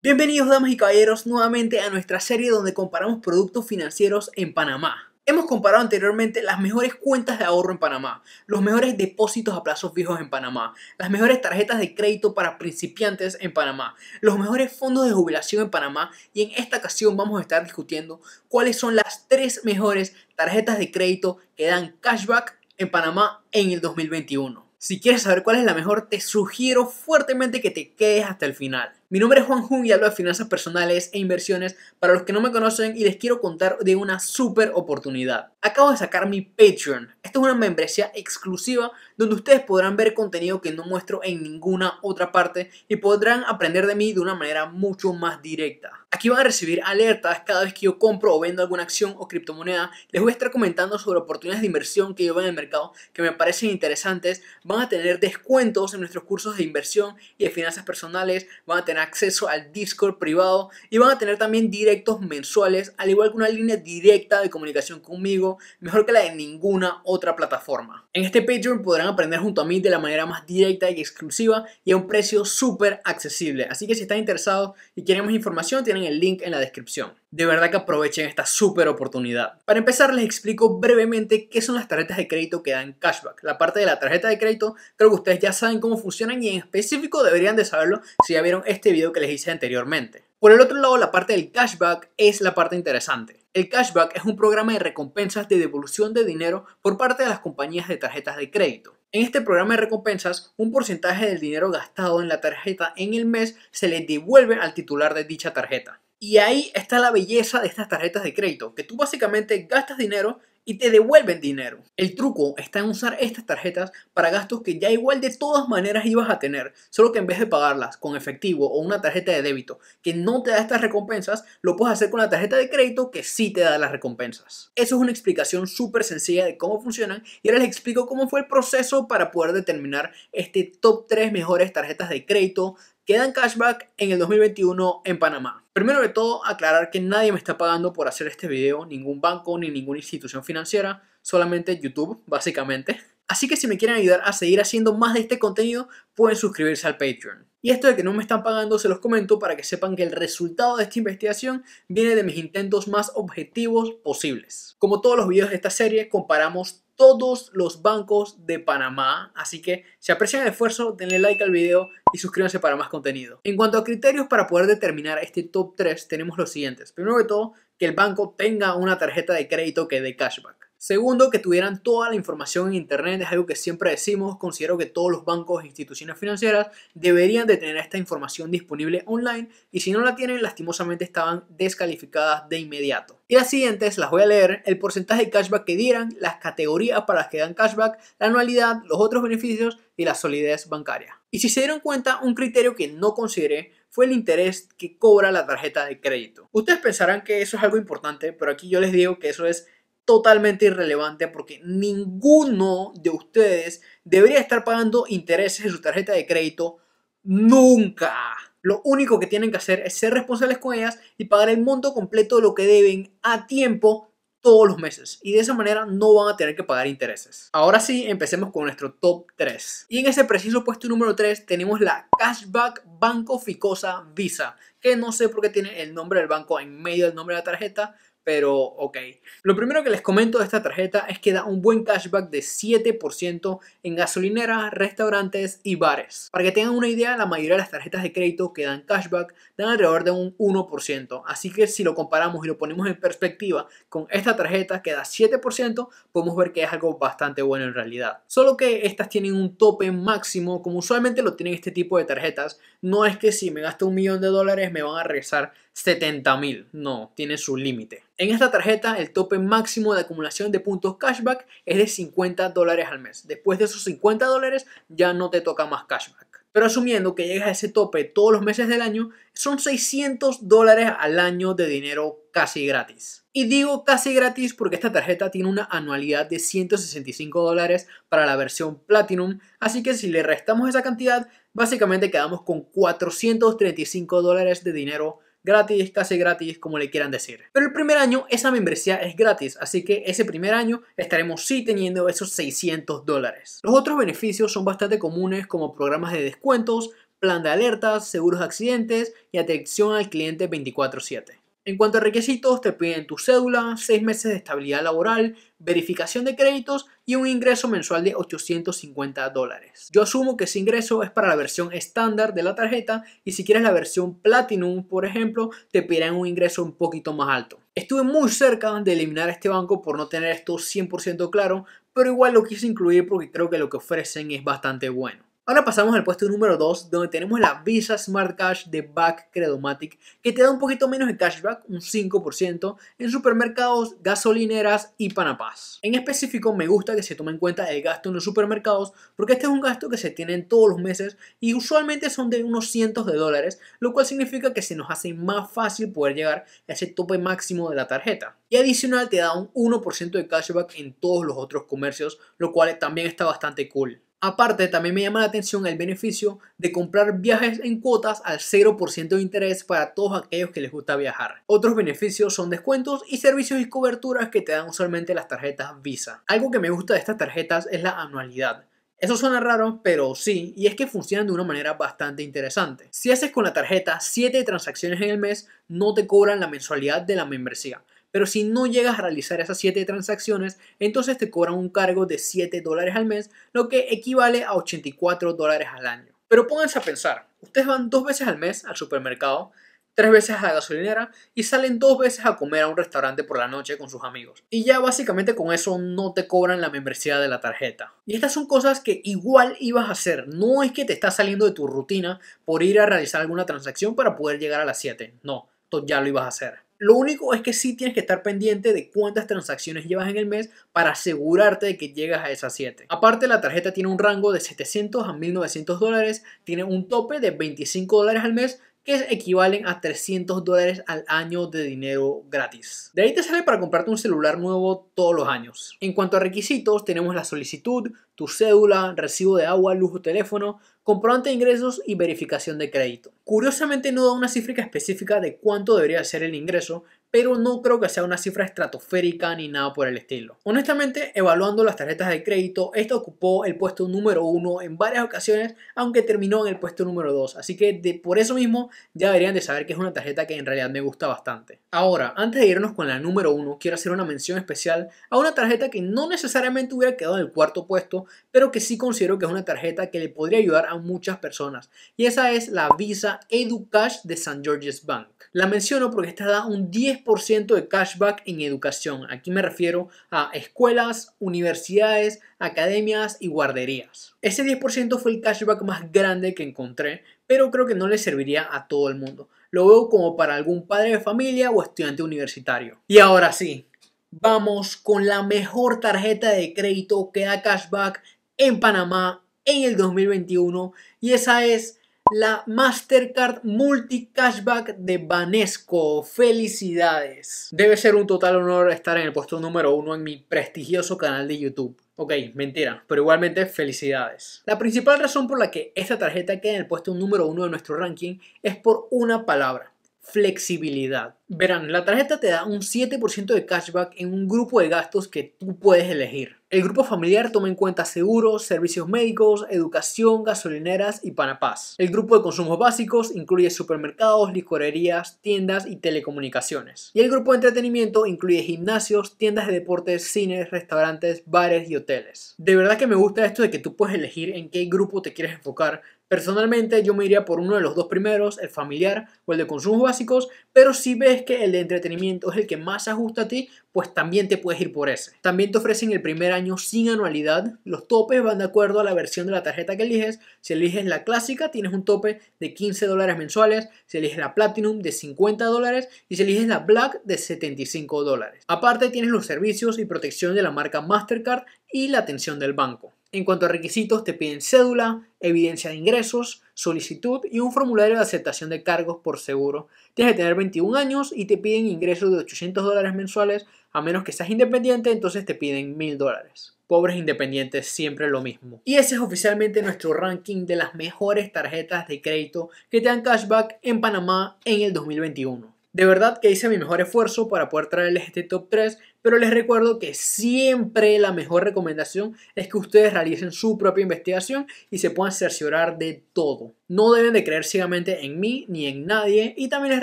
Bienvenidos damas y caballeros nuevamente a nuestra serie donde comparamos productos financieros en Panamá. Hemos comparado anteriormente las mejores cuentas de ahorro en Panamá, los mejores depósitos a plazos fijos en Panamá, las mejores tarjetas de crédito para principiantes en Panamá, los mejores fondos de jubilación en Panamá y en esta ocasión vamos a estar discutiendo cuáles son las tres mejores tarjetas de crédito que dan cashback en Panamá en el 2021. Si quieres saber cuál es la mejor, te sugiero fuertemente que te quedes hasta el final. Mi nombre es Juan Jun y hablo de finanzas personales e inversiones para los que no me conocen y les quiero contar de una super oportunidad. Acabo de sacar mi Patreon. Esta es una membresía exclusiva donde ustedes podrán ver contenido que no muestro en ninguna otra parte y podrán aprender de mí de una manera mucho más directa. Aquí van a recibir alertas cada vez que yo compro o vendo alguna acción o criptomoneda. Les voy a estar comentando sobre oportunidades de inversión que yo veo en el mercado que me parecen interesantes. Van a tener descuentos en nuestros cursos de inversión y de finanzas personales. Van a tener acceso al Discord privado y van a tener también directos mensuales, al igual que una línea directa de comunicación conmigo mejor que la de ninguna otra plataforma. En este Patreon podrán aprender junto a mí de la manera más directa y exclusiva y a un precio súper accesible. Así que si están interesados y quieren más información, tienen el link en la descripción. De verdad que aprovechen esta súper oportunidad. Para empezar, les explico brevemente qué son las tarjetas de crédito que dan cashback. La parte de la tarjeta de crédito, creo que ustedes ya saben cómo funcionan y en específico deberían de saberlo si ya vieron este video que les hice anteriormente. Por el otro lado, la parte del cashback es la parte interesante. El cashback es un programa de recompensas de devolución de dinero por parte de las compañías de tarjetas de crédito. En este programa de recompensas, un porcentaje del dinero gastado en la tarjeta en el mes se le devuelve al titular de dicha tarjeta. Y ahí está la belleza de estas tarjetas de crédito, que tú básicamente gastas dinero y te devuelven dinero. El truco está en usar estas tarjetas para gastos que ya igual de todas maneras ibas a tener, solo que en vez de pagarlas con efectivo o una tarjeta de débito que no te da estas recompensas, lo puedes hacer con la tarjeta de crédito que sí te da las recompensas. Eso es una explicación súper sencilla de cómo funcionan y ahora les explico cómo fue el proceso para poder determinar este top 3 mejores tarjetas de crédito que dan cashback en el 2021 en Panamá. Primero de todo, aclarar que nadie me está pagando por hacer este video, ningún banco ni ninguna institución financiera, solamente YouTube, básicamente. Así que si me quieren ayudar a seguir haciendo más de este contenido, pueden suscribirse al Patreon. Y esto de que no me están pagando se los comento para que sepan que el resultado de esta investigación viene de mis intentos más objetivos posibles. Como todos los videos de esta serie, comparamos todos los bancos de Panamá. Así que si aprecian el esfuerzo, denle like al video y suscríbanse para más contenido. En cuanto a criterios para poder determinar este top 3, tenemos los siguientes. Primero de todo, que el banco tenga una tarjeta de crédito que dé cashback. Segundo, que tuvieran toda la información en Internet, es algo que siempre decimos, considero que todos los bancos e instituciones financieras deberían de tener esta información disponible online y si no la tienen, lastimosamente estaban descalificadas de inmediato. Y las siguientes las voy a leer, el porcentaje de cashback que dieran, las categorías para las que dan cashback, la anualidad, los otros beneficios y la solidez bancaria. Y si se dieron cuenta, un criterio que no consideré fue el interés que cobra la tarjeta de crédito. Ustedes pensarán que eso es algo importante, pero aquí yo les digo que eso es totalmente irrelevante porque ninguno de ustedes debería estar pagando intereses en su tarjeta de crédito nunca. Lo único que tienen que hacer es ser responsables con ellas y pagar el monto completo de lo que deben a tiempo todos los meses y de esa manera no van a tener que pagar intereses. Ahora sí, empecemos con nuestro top 3. Y en ese preciso puesto número 3 tenemos la Cashback Banco Ficosa Visa, que no sé por qué tiene el nombre del banco en medio del nombre de la tarjeta, pero ok. Lo primero que les comento de esta tarjeta es que da un buen cashback de 7% en gasolineras, restaurantes y bares. Para que tengan una idea, la mayoría de las tarjetas de crédito que dan cashback dan alrededor de un 1%, así que si lo comparamos y lo ponemos en perspectiva con esta tarjeta que da 7%, podemos ver que es algo bastante bueno en realidad. Solo que estas tienen un tope máximo, como usualmente lo tienen este tipo de tarjetas, no es que si me gasto un millón de dólares me van a regresar 70 mil, no, tiene su límite. En esta tarjeta, el tope máximo de acumulación de puntos cashback es de 50 dólares al mes. Después de esos 50 dólares ya no te toca más cashback. Pero asumiendo que llegas a ese tope todos los meses del año, son 600 dólares al año de dinero casi gratis. Y digo casi gratis porque esta tarjeta tiene una anualidad de 165 dólares para la versión Platinum, así que si le restamos esa cantidad, básicamente quedamos con 435 dólares de dinero gratis, casi gratis, como le quieran decir. Pero el primer año esa membresía es gratis, así que ese primer año estaremos sí teniendo esos 600 dólares. Los otros beneficios son bastante comunes como programas de descuentos, plan de alertas, seguros de accidentes y atención al cliente 24/7. En cuanto a requisitos, te piden tu cédula, 6 meses de estabilidad laboral, verificación de créditos y un ingreso mensual de 850 dólares. Yo asumo que ese ingreso es para la versión estándar de la tarjeta y si quieres la versión Platinum, por ejemplo, te piden un ingreso un poquito más alto. Estuve muy cerca de eliminar este banco por no tener esto 100% claro, pero igual lo quise incluir porque creo que lo que ofrecen es bastante bueno. Ahora pasamos al puesto número 2, donde tenemos la Visa Smart Cash de Back Credomatic, que te da un poquito menos de cashback, un 5%, en supermercados, gasolineras y Panapaz. En específico, me gusta que se tome en cuenta el gasto en los supermercados, porque este es un gasto que se tiene en todos los meses y usualmente son de unos cientos de dólares, lo cual significa que se nos hace más fácil poder llegar a ese tope máximo de la tarjeta. Y adicional, te da un 1% de cashback en todos los otros comercios, lo cual también está bastante cool. Aparte, también me llama la atención el beneficio de comprar viajes en cuotas al 0% de interés para todos aquellos que les gusta viajar. Otros beneficios son descuentos y servicios y coberturas que te dan usualmente las tarjetas Visa. Algo que me gusta de estas tarjetas es la anualidad. Eso suena raro, pero sí, y es que funcionan de una manera bastante interesante. Si haces con la tarjeta 7 transacciones en el mes, no te cobran la mensualidad de la membresía, pero si no llegas a realizar esas 7 transacciones, entonces te cobran un cargo de 7 dólares al mes, lo que equivale a 84 dólares al año. Pero pónganse a pensar, ustedes van dos veces al mes al supermercado, tres veces a la gasolinera y salen dos veces a comer a un restaurante por la noche con sus amigos. Y ya básicamente con eso no te cobran la membresía de la tarjeta. Y estas son cosas que igual ibas a hacer. No es que te estás saliendo de tu rutina por ir a realizar alguna transacción para poder llegar a las 7. No, tú ya lo ibas a hacer. Lo único es que sí tienes que estar pendiente de cuántas transacciones llevas en el mes para asegurarte de que llegas a esas 7. Aparte, la tarjeta tiene un rango de 700 a 1900 dólares, tiene un tope de 25 dólares al mes que equivalen a 300 dólares al año de dinero gratis. De ahí te sale para comprarte un celular nuevo todos los años. En cuanto a requisitos, tenemos la solicitud, tu cédula, recibo de agua, lujo teléfono, comprobante de ingresos y verificación de crédito. Curiosamente no da una cifra específica de cuánto debería ser el ingreso, pero no creo que sea una cifra estratosférica ni nada por el estilo. Honestamente, evaluando las tarjetas de crédito, esta ocupó el puesto número uno en varias ocasiones, aunque terminó en el puesto número 2, así que de, por eso mismo ya deberían de saber que es una tarjeta que en realidad me gusta bastante. Ahora, antes de irnos con la número uno, quiero hacer una mención especial a una tarjeta que no necesariamente hubiera quedado en el cuarto puesto, pero que sí considero que es una tarjeta que le podría ayudar a muchas personas, y esa es la Visa EduCash de St. George's Bank. La menciono porque esta da un 10 10% de cashback en educación. Aquí me refiero a escuelas, universidades, academias y guarderías. Ese 10% fue el cashback más grande que encontré, pero creo que no le serviría a todo el mundo. Lo veo como para algún padre de familia o estudiante universitario. Y ahora sí, vamos con la mejor tarjeta de crédito que da cashback en Panamá en el 2021 y esa es la Mastercard Multi Cashback de Banesco. Felicidades. Debe ser un total honor estar en el puesto número uno en mi prestigioso canal de YouTube. Ok, mentira, pero igualmente felicidades. La principal razón por la que esta tarjeta queda en el puesto número uno de nuestro ranking es por una palabra, flexibilidad. Verán, la tarjeta te da un 7% de cashback en un grupo de gastos que tú puedes elegir. El grupo familiar toma en cuenta seguros, servicios médicos, educación, gasolineras y Panapaz. El grupo de consumos básicos incluye supermercados, licorerías, tiendas y telecomunicaciones. Y el grupo de entretenimiento incluye gimnasios, tiendas de deportes, cines, restaurantes, bares y hoteles. De verdad que me gusta esto de que tú puedes elegir en qué grupo te quieres enfocar. Personalmente yo me iría por uno de los dos primeros, el familiar o el de consumos básicos, pero si ves que el de entretenimiento es el que más se ajusta a ti, pues también te puedes ir por ese. También te ofrecen el primer año sin anualidad. Los topes van de acuerdo a la versión de la tarjeta que eliges. Si eliges la clásica, tienes un tope de 15 dólares mensuales. Si eliges la Platinum, de 50 dólares. Y si eliges la Black, de 75 dólares. Aparte, tienes los servicios y protección de la marca Mastercard y la atención del banco. En cuanto a requisitos, te piden cédula, evidencia de ingresos, solicitud y un formulario de aceptación de cargos por seguro. Tienes que tener 21 años y te piden ingresos de 800 dólares mensuales, a menos que seas independiente, entonces te piden 1000 dólares. Pobres independientes, siempre lo mismo. Y ese es oficialmente nuestro ranking de las mejores tarjetas de crédito que te dan cashback en Panamá en el 2021. De verdad que hice mi mejor esfuerzo para poder traerles este top 3 pero les recuerdo que siempre la mejor recomendación es que ustedes realicen su propia investigación y se puedan cerciorar de todo. No deben de creer ciegamente en mí ni en nadie y también les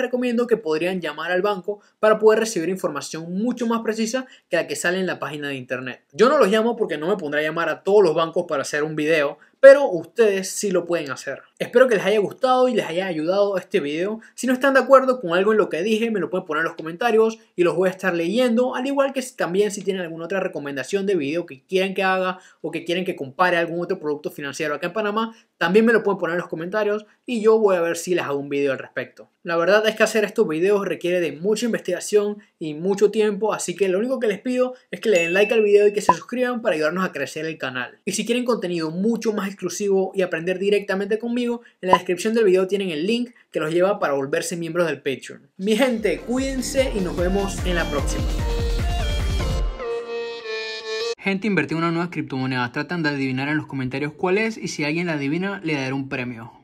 recomiendo que podrían llamar al banco para poder recibir información mucho más precisa que la que sale en la página de internet. Yo no los llamo porque no me pondré a llamar a todos los bancos para hacer un video, pero ustedes sí lo pueden hacer. Espero que les haya gustado y les haya ayudado este video. Si no están de acuerdo con algo en lo que dije, me lo pueden poner en los comentarios y los voy a estar leyendo, al igual que que también si tienen alguna otra recomendación de video que quieren que haga o que quieren que compare algún otro producto financiero acá en Panamá, también me lo pueden poner en los comentarios y yo voy a ver si les hago un video al respecto. La verdad es que hacer estos videos requiere de mucha investigación y mucho tiempo, así que lo único que les pido es que le den like al video y que se suscriban para ayudarnos a crecer el canal. Y si quieren contenido mucho más exclusivo y aprender directamente conmigo, en la descripción del video tienen el link que los lleva para volverse miembros del Patreon. Mi gente, cuídense y nos vemos en la próxima. Gente invirtió en una nueva criptomoneda. Tratan de adivinar en los comentarios cuál es y si alguien la adivina le daré un premio.